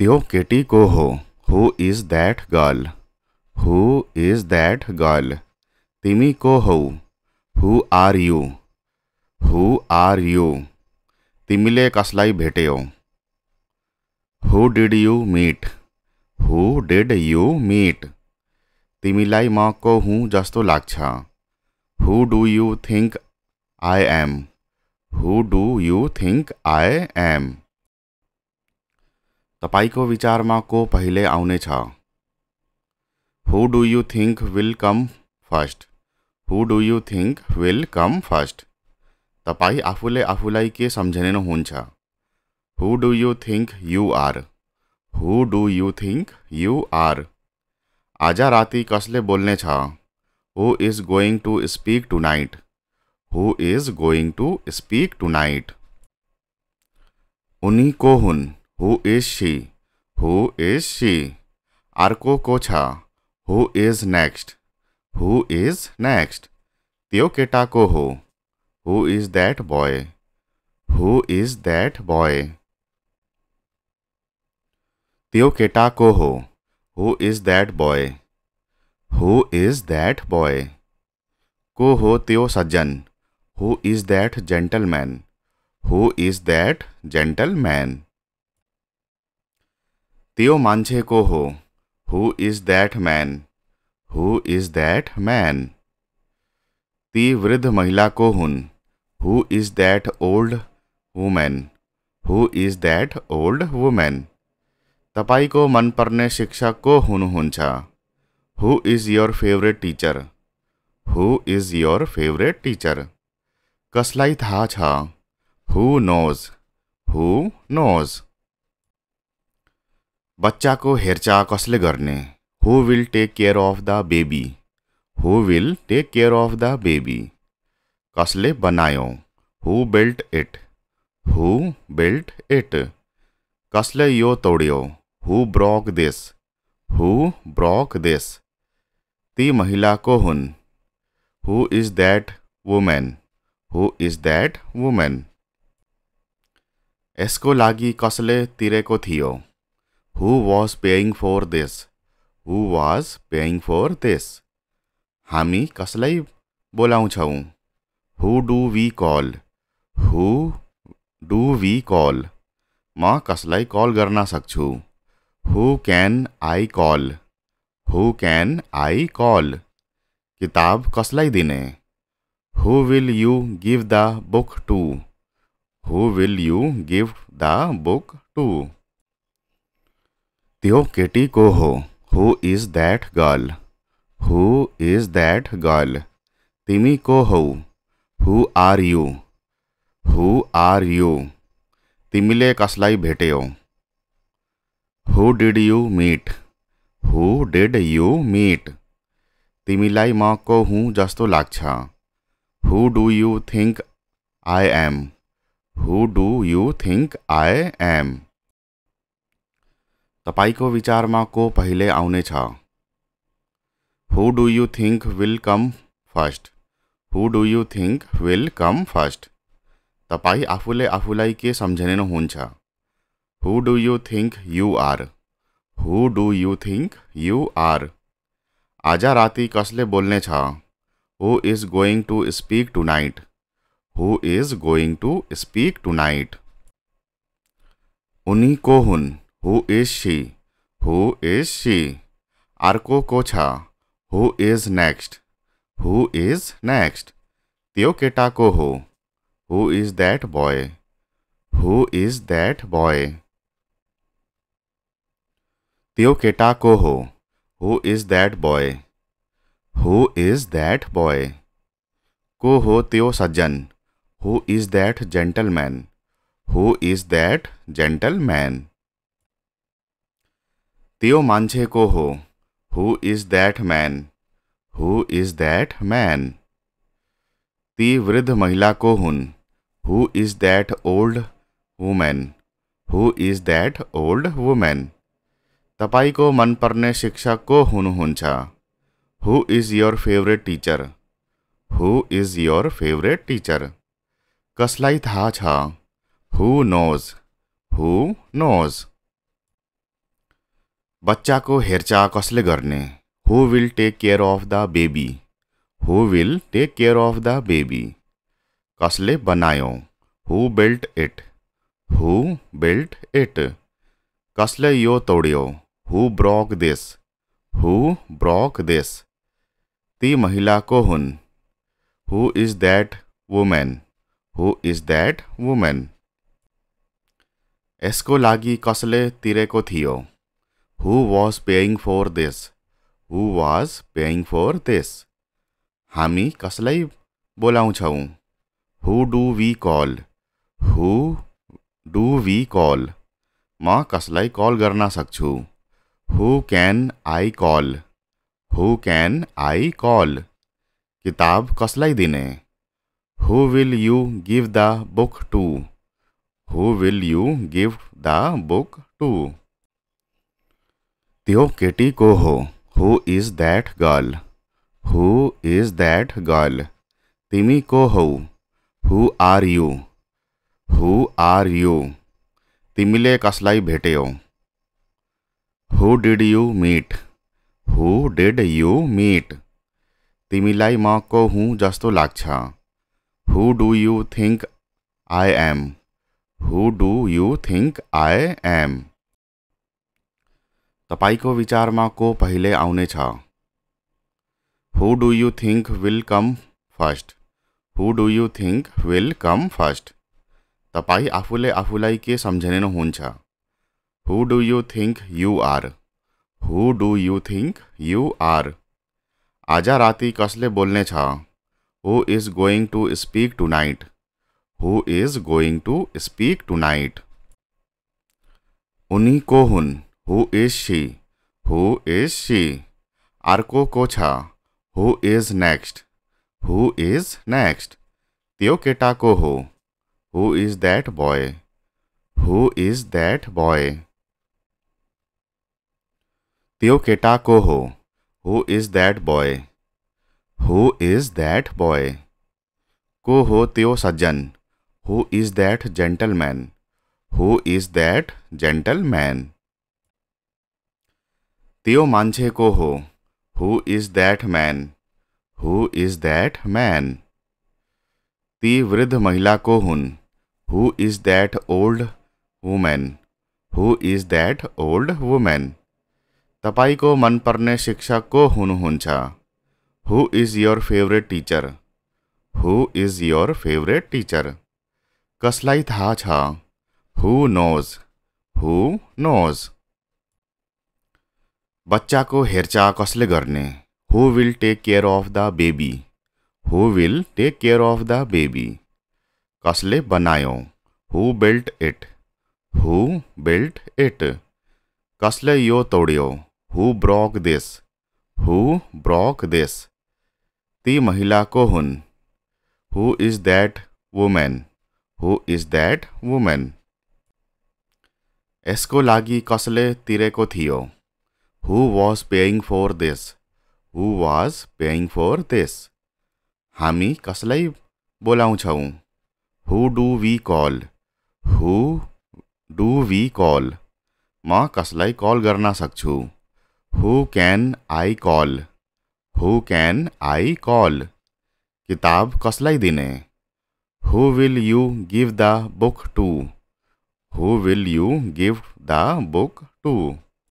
त्यो केटी को हो who is that girl who is that girl तिमी को हो who are you who are you तिमीले कसलाई भेट्यौ who did you meet who did you meet तिमीलाई म को हुँ जस्तो लाग्छ who do you think I am who do you think I am विचार में को पहले आने who do you think will come first who do you think will come first तपाई आफुले आफुलाई के समझने who do you think you are who do you think you are आज राति कसले बोलने who is going to speak tonight who is going to speak tonight उन्हीं को हुन Who is she? Who is she? Arko Kocha. Who is next? Who is next? Teoketa Koho. Who is that boy? Who is that boy? Teoketa Koho. Who is that boy? Who is that boy? Koho Teo Sajjan. Who is that gentleman? Who is that gentleman? તેઓ को हो who is that man who is that man ती वृद्ध महिला को हुन who is that old woman who is that old woman मन पर्ने शिक्षक को हुन्छ who is your favourite teacher who is your favourite teacher कसलाई थाहा छ हु नोज हु नोज बच्चा को हेरचाह कसले करने who will take care of the baby who will take care of the baby कसले बनायो who built it who built it कसले यो तोड़ियो who broke this who broke this ती महिला को हुन who is that woman who is that woman इसको लागि कसले तिरेको थियो who was paying for this who was paying for this हामी कसलाई बोलाउँछौँ who do we call who do we call म कसलाई कॉल गर्न सक्छु who can I call who can I call किताब कसलाई दिने who will you give the book to who will you give the book to सकती हो केटी को हो who is that girl who is that girl तिमी को हो who are you who are you तिमीले कसलाई भेट्यौ who did you meet who did you meet तिमीलाई म को हुँ जस्तो लाग्छ who do you think I am who do you think I am तपाई को विचार में को पहले आने who do you think will come first who do you think will come first तपाई आफुले आफुलाई के समझने who do you think you are who do you think you are आज राति कसले बोलने who is going to speak tonight who is going to speak tonight उन्हीं को हुन Who is she? Who is she? Arko Kocha. Who is next? Who is next? Teoketa Koho. Who is that boy? Who is that boy? Teoketa Koho. Who is that boy? Who is that boy? Koho Teo Sajjan. Who is that gentleman? Who is that gentleman? त्यो मांझे को हो who is that man who is that man ती वृद्ध महिला को हुन who is that old woman who is that old woman मन पर्ने शिक्षक को हुन्छ who is your favourite teacher who is your favourite teacher कसलाई थाहा छ हु नोज हु नोज बच्चा को हेरचा कसले करने who will take care of the baby who will take care of the baby कसले बनायो who built it who built it कसले यो तोड्यो who broke this who broke this ती महिला को हुन who is that woman who is that woman इसको लगी कसले को थियो who was paying for this? Who was paying for this हमी कसलाई बोलाउँछौँ who do we call who do we call म कसलाई कॉल गर्न सक्छु who can I call who can I call किताब कसलाई दिने who will you give the book to who will you give the book to त्यो केटी को हो who is that girl who is that girl तिमी को हो who are you who are you तिमीले कसलाई भेट्यौ who did you meet who did you meet तिमीलाई म को हुँ जस्तो लाग्छ who do you think I am who do you think I am विचार में को पहले आने who do you think will come first who do you think will come first तपाई आफुले आफुलाई के समझने who do you think you are who do you think you are आज राति कसले बोलने who is going to speak tonight who is going to speak tonight उन्हीं को हुन् Who is she? Who is she? Arko Kocha. Who is next? Who is next? Teo Keta Koho. Who is that boy? Who is that boy? Teo Keta Koho. Who is that boy? Who is that boy? Koho Teo Sajjan. Who is that gentleman? Who is that gentleman? त्यो मान्छे को हो who is that man who is that man ती वृद्ध महिला को हुन who is that old woman who is that old woman मन पर्ने शिक्षक को हुन्छ who is your favourite teacher who is your favourite teacher कसलाई थाहा छ हु नोज हु नोज बच्चा को हेरचाह कसले करने who will take care of the baby who will take care of the baby कसले बनायो who built it who built it कसले यो तोड्यो who broke this who broke this ती महिला को हुन who is that woman who is that woman इसको लगी कसले को थियो Who was paying for this? Who was paying for this? हामी कसलाई बोलाउँछौँ who do we call who do we call म कसलाई कॉल करना सकु who can I call who can I call किताब कसलाई दिने who will you give the book to who will you give the book to